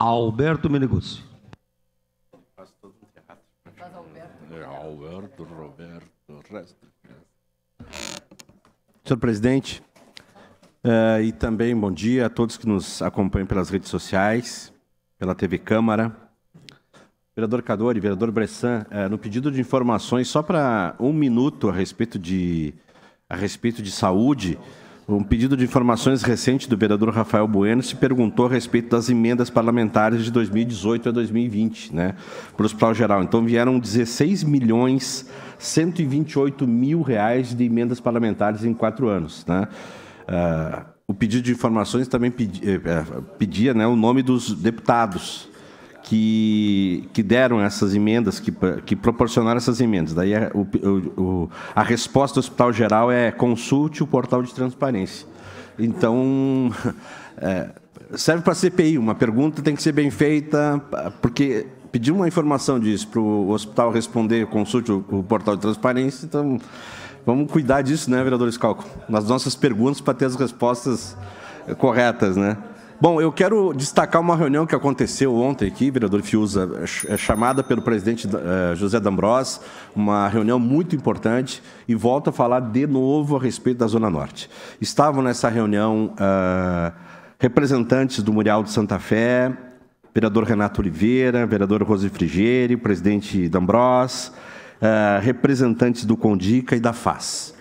Alberto Meneguzzi. Faz todo um teatro. Faz Alberto. É, Alberto, Roberto, resto. Senhor presidente, uh, e também bom dia a todos que nos acompanham pelas redes sociais, pela TV Câmara. Vereador Cadori, vereador Bressan, uh, no pedido de informações, só para um minuto a respeito de, a respeito de saúde. Um pedido de informações recente do vereador Rafael Bueno se perguntou a respeito das emendas parlamentares de 2018 a 2020, né, para o Hospital Geral. Então vieram 16 milhões 128 mil reais de emendas parlamentares em quatro anos, né. Uh, o pedido de informações também pedia, eh, eh, pedia né, o nome dos deputados que, que deram essas emendas, que, que proporcionaram essas emendas. Daí a, é o, o, a resposta do Hospital Geral é consulte o portal de transparência. Então, é, serve para a CPI, uma pergunta tem que ser bem feita, porque pedir uma informação disso para o hospital responder, consulte o, o, portal de transparência, então vamos cuidar disso, né, vereador Escalco? Nas nossas perguntas para ter as respostas corretas, né? Bom, eu quero destacar uma reunião que aconteceu ontem aqui, vereador Fiuza, é é chamada pelo presidente eh, José D'Ambrós, uma reunião muito importante, e volto a falar de novo a respeito da Zona Norte. Estavam nessa reunião uh, representantes do Murial de Santa Fé, vereador Renato Oliveira, vereador Rose Frigeri, presidente D'Ambrós, uh, eh, representantes do Condica e da FAS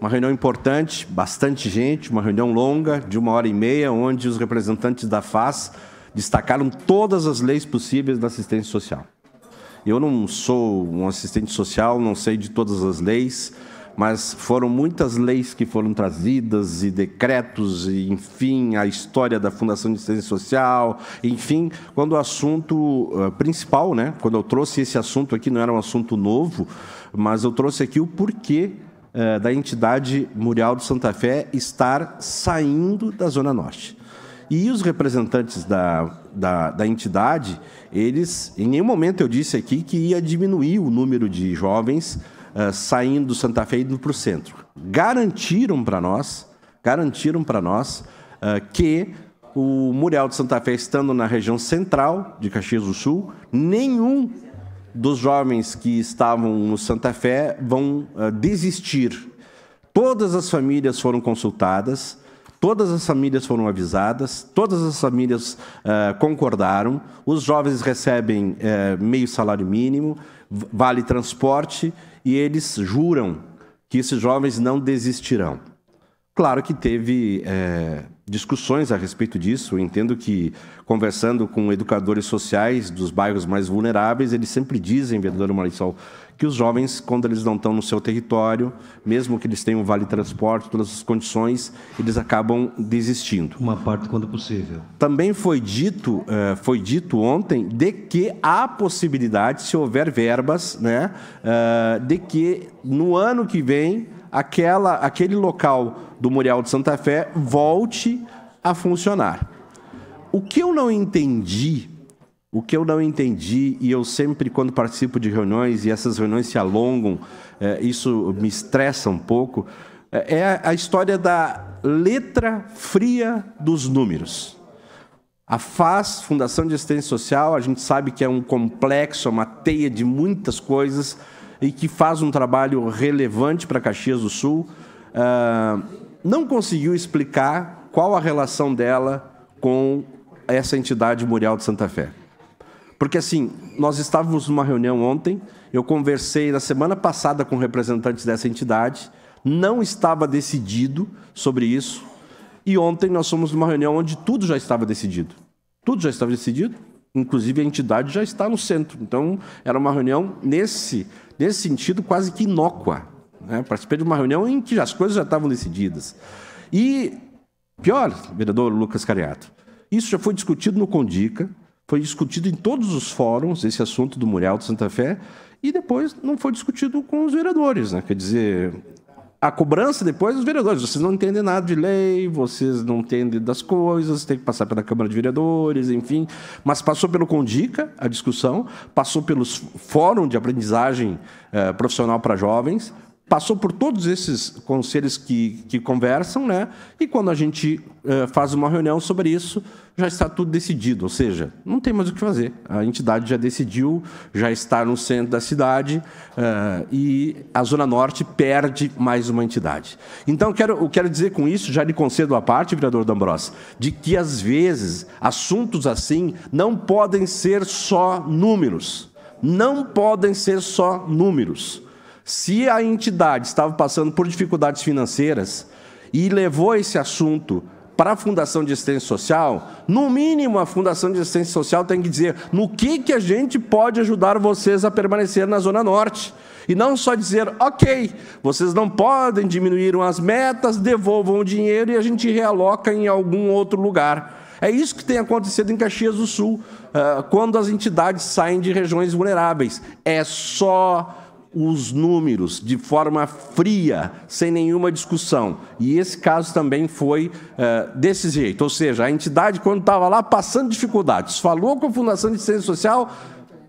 uma reunião importante, bastante gente, uma reunião longa, de uma hora e meia, onde os representantes da FAS destacaram todas as leis possíveis da assistência social. Eu não sou um assistente social, não sei de todas as leis, mas foram muitas leis que foram trazidas e decretos, e, enfim, a história da Fundação de Assistência Social, enfim, quando o assunto eh, principal, né, quando eu trouxe esse assunto aqui, não era um assunto novo, mas eu trouxe aqui o porquê eh, da entidade Murial de Santa Fé estar saindo da Zona Norte. E os representantes da, da, da, entidade, eles, em nenhum momento eu disse aqui que ia diminuir o número de jovens uh, saindo do Santa Fé e indo para o centro. Garantiram para nós, garantiram para nós uh, que o Muriel de Santa Fé, estando na região central de Caxias do Sul, nenhum dos jovens que estavam no Santa Fé vão uh, desistir. Todas as famílias foram consultadas, todas as famílias foram avisadas, todas as famílias uh, concordaram. Os jovens recebem uh, meio salário mínimo, vale transporte e eles juram que esses jovens não desistirão. Claro que teve é, discussões a respeito disso. Eu entendo que, conversando com educadores sociais dos bairros mais vulneráveis, eles sempre dizem, vereador Marisol, que os jovens, quando eles não estão no seu território, mesmo que eles tenham vale transporte, todas as condições, eles acabam desistindo. Uma parte quando possível. Também foi dito, é, foi dito ontem de que há possibilidade, se houver verbas, né, é, de que no ano que vem aquela, aquele local do Memorial de Santa Fé volte a funcionar. O que eu não entendi, o que eu não entendi, e eu sempre, quando participo de reuniões, e essas reuniões se alongam, é, isso me estressa um pouco, eh, é a história da letra fria dos números. A FAS, Fundação de Assistência Social, a gente sabe que é um complexo, é uma teia de muitas coisas, e que faz um trabalho relevante para Caxias do Sul, uh, não conseguiu explicar qual a relação dela com essa entidade mural de Santa Fé. Porque, assim, nós estávamos numa reunião ontem, eu conversei na semana passada com representantes dessa entidade, não estava decidido sobre isso, e ontem nós fomos numa reunião onde tudo já estava decidido. Tudo já estava decidido, Inclusive, a entidade já está no centro. Então, era uma reunião nesse, nesse sentido quase que inócua. Né? Participei de uma reunião em que as coisas já estavam decididas. E, pior, vereador Lucas Cariato, isso já foi discutido no Condica, foi discutido em todos os fóruns, esse assunto do Muriel de Santa Fé, e depois não foi discutido com os vereadores. Né? Quer dizer, a cobrança depois dos vereadores. Vocês não entendem nada de lei, vocês não entendem das coisas, tem que passar pela Câmara de Vereadores, enfim. Mas passou pelo Condica a discussão, passou pelos fórum de aprendizagem eh, profissional para jovens, passou por todos esses conselhos que, que conversam, né? E quando a gente eh, faz uma reunião sobre isso, já está tudo decidido, ou seja, não tem mais o que fazer. A entidade já decidiu, já está no centro da cidade eh, e a Zona Norte perde mais uma entidade. Então, quero, eu quero dizer com isso, já lhe concedo a parte, vereador D'Ambrós, de que às vezes assuntos assim não podem ser só números. Não podem ser só números se a entidade estava passando por dificuldades financeiras e levou esse assunto para a Fundação de Assistência Social, no mínimo a Fundação de Assistência Social tem que dizer no que, que a gente pode ajudar vocês a permanecer na Zona Norte. E não só dizer, ok, vocês não podem, diminuíram as metas, devolvam o dinheiro e a gente realoca em algum outro lugar. É isso que tem acontecido em Caxias do Sul, ah, quando as entidades saem de regiões vulneráveis. É só os números de forma fria, sem nenhuma discussão. E esse caso também foi uh, desse jeito, ou seja, a entidade, quando estava lá passando dificuldades, falou com a Fundação de Assistência Social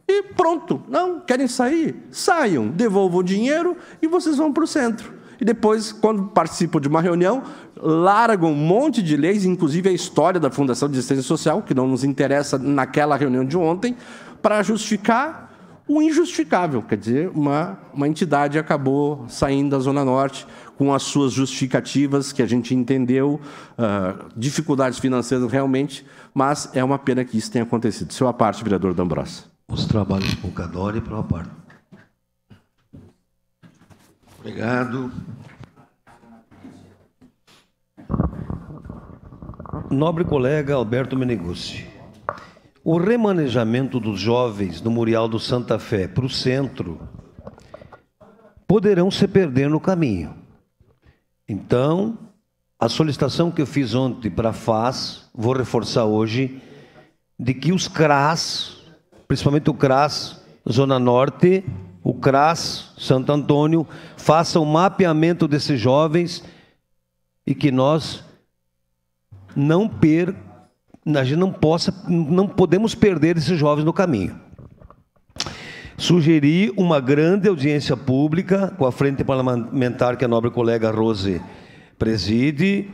e pronto, não, querem sair? Saiam, devolvam o dinheiro e vocês vão para o centro. E depois, quando participam de uma reunião, largam um monte de leis, inclusive a história da Fundação de Assistência Social, que não nos interessa naquela reunião de ontem, para justificar o injustificável, quer dizer, uma, uma entidade acabou saindo da Zona Norte com as suas justificativas, que a gente entendeu, uh, dificuldades financeiras realmente, mas é uma pena que isso tenha acontecido. Seu a parte, vereador D'Ambros. Os trabalhos com o e para a parte. Obrigado. Nobre colega Alberto Meneguzzi. O remanejamento dos jovens do Murial do Santa Fé para o centro poderão se perder no caminho. Então, a solicitação que eu fiz ontem para a FAS, vou reforçar hoje, de que os CRAS, principalmente o CRAS Zona Norte, o CRAS Santo Antônio, façam o mapeamento desses jovens e que nós não percamos a gente não possa, não podemos perder esses jovens no caminho. Sugeri uma grande audiência pública com a frente parlamentar que a nobre colega Rose preside,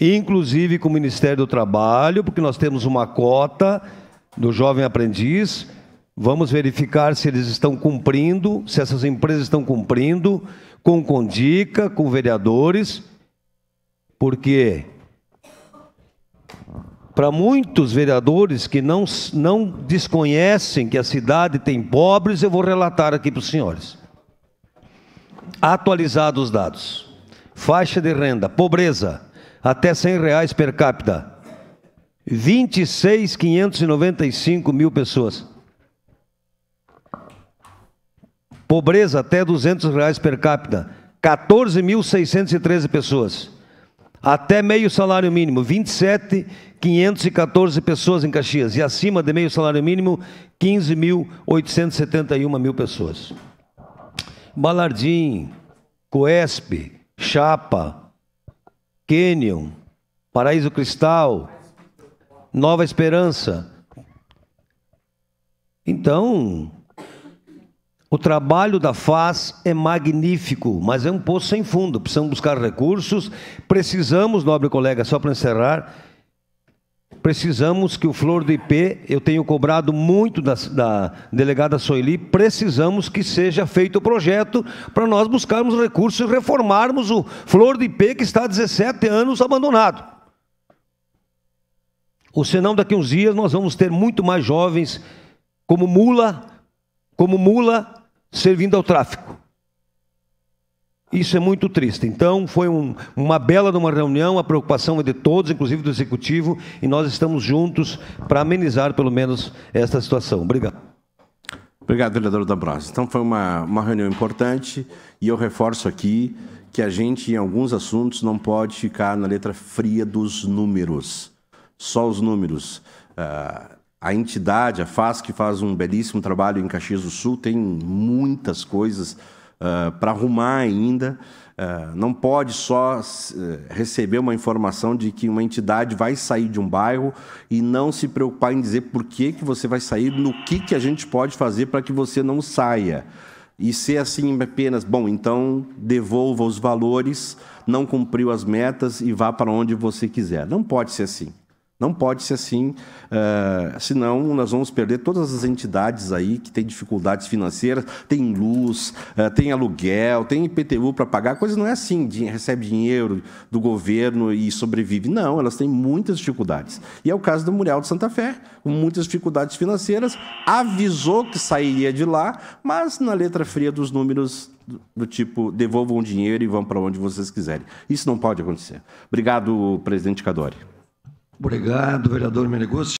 inclusive com o Ministério do Trabalho, porque nós temos uma cota do jovem aprendiz. Vamos verificar se eles estão cumprindo, se essas empresas estão cumprindo, com Condica, com vereadores, porque para muitos vereadores que não, não desconhecem que a cidade tem pobres, eu vou relatar aqui para os senhores. Atualizados os dados. Faixa de renda, pobreza, até 100 reais per capita. 26.595 mil pessoas. Pobreza até 200 reais per capita. 14.613 pessoas até meio salário mínimo, 27.514 pessoas em Caxias. E acima de meio salário mínimo, 15.871 mil pessoas. Balardim, Coesp, Chapa, Canyon, Paraíso Cristal, Nova Esperança. Então, o trabalho da FAS é magnífico, mas é um poço sem fundo. Precisamos buscar recursos. Precisamos, nobre colega, só para encerrar, precisamos que o Flor do IP, eu tenho cobrado muito da, da delegada Soili, precisamos que seja feito o projeto para nós buscarmos recursos e reformarmos o Flor do IP, que está há 17 anos abandonado. Ou senão, daqui a uns dias, nós vamos ter muito mais jovens como mula, como mula servindo ao tráfico. Isso é muito triste. Então, foi um, uma bela de uma reunião, a preocupação é de todos, inclusive do executivo, e nós estamos juntos para amenizar, pelo menos, esta situação. Obrigado. Obrigado, vereador D'Ambrosio. Então, foi uma, uma reunião importante e eu reforço aqui que a gente, em alguns assuntos, não pode ficar na letra fria dos números. Só os números. Uh, a entidade, a FAS, que faz um belíssimo trabalho em Caxias do Sul, tem muitas coisas uh, ah, para arrumar ainda. Uh, não pode só eh, receber uma informação de que uma entidade vai sair de um bairro e não se preocupar em dizer por que, que você vai sair, no que, que a gente pode fazer para que você não saia. E ser assim apenas, bom, então devolva os valores, não cumpriu as metas e vá para onde você quiser. Não pode ser assim. Não pode ser assim, eh, senão nós vamos perder todas as entidades aí que têm dificuldades financeiras, tem luz, eh, tem aluguel, tem IPTU para pagar. A coisa não é assim, recebe dinheiro do governo e sobrevive. Não, elas têm muitas dificuldades. E é o caso do Muriel de Santa Fé, com muitas dificuldades financeiras, avisou que sairia de lá, mas na letra fria dos números do tipo devolvam o dinheiro e vão para onde vocês quiserem. Isso não pode acontecer. Obrigado, presidente Cadori. Obrigado, vereador Menegoso.